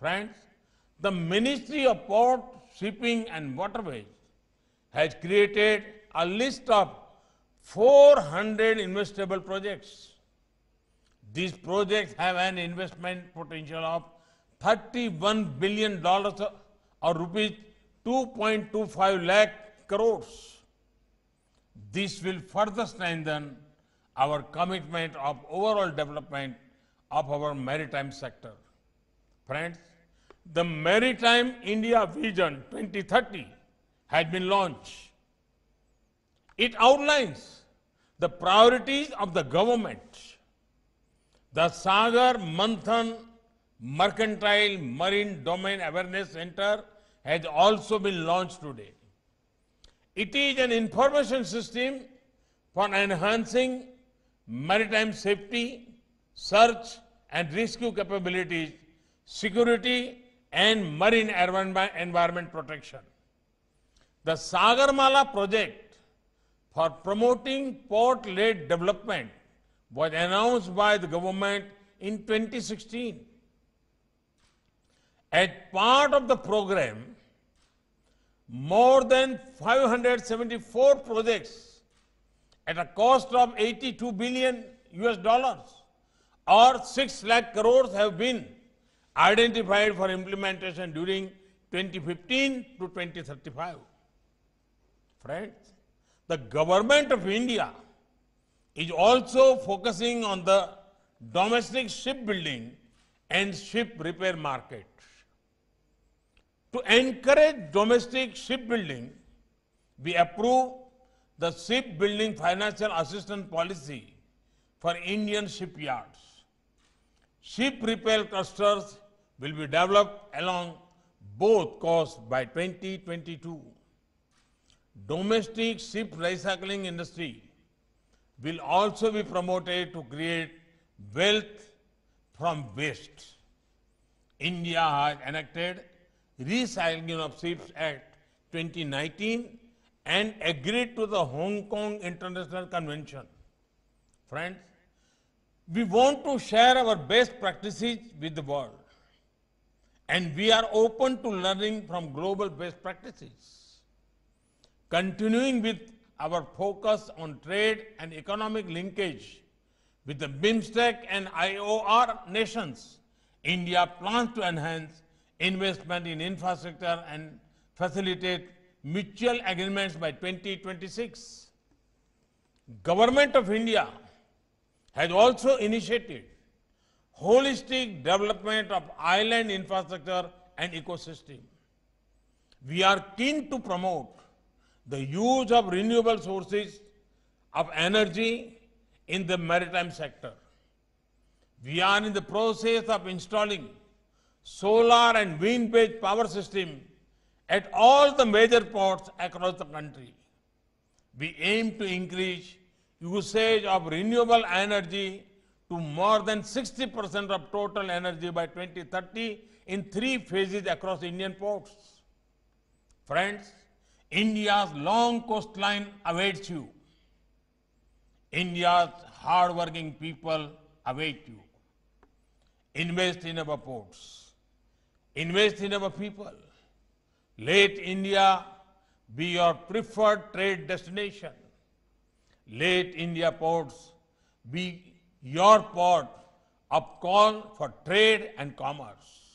Friends, the Ministry of Port, Shipping and Waterways has created a list of 400 investable projects. These projects have an investment potential of 31 billion dollars uh, or rupees 2.25 lakh crores. This will further strengthen our commitment of overall development of our maritime sector. Friends, the Maritime India Vision 2030 has been launched. It outlines the priorities of the government. The Sagar Manthan Mercantile Marine Domain Awareness Center has also been launched today. It is an information system for enhancing maritime safety, search and rescue capabilities security and marine environment protection. The Sagarmala project for promoting port-led development was announced by the government in 2016. As part of the program, more than 574 projects at a cost of 82 billion US dollars or 6 lakh crores have been identified for implementation during 2015 to 2035. Friends, the government of India is also focusing on the domestic shipbuilding and ship repair market. To encourage domestic shipbuilding, we approve the shipbuilding financial assistance policy for Indian shipyards. Ship repair clusters will be developed along both coasts by 2022. Domestic ship recycling industry will also be promoted to create wealth from waste. India has enacted Recycling of Ships Act 2019 and agreed to the Hong Kong International Convention. Friends, we want to share our best practices with the world. And we are open to learning from global best practices. Continuing with our focus on trade and economic linkage with the BIMSTEC and IOR nations, India plans to enhance investment in infrastructure and facilitate mutual agreements by 2026. Government of India has also initiated holistic development of island infrastructure and ecosystem. We are keen to promote the use of renewable sources of energy in the maritime sector. We are in the process of installing solar and wind-based power system at all the major ports across the country. We aim to increase usage of renewable energy to more than 60% of total energy by 2030 in three phases across Indian ports. Friends, India's long coastline awaits you. India's hardworking people await you. Invest in our ports. Invest in our people. Let India be your preferred trade destination. Let India ports be your port of call for trade and commerce.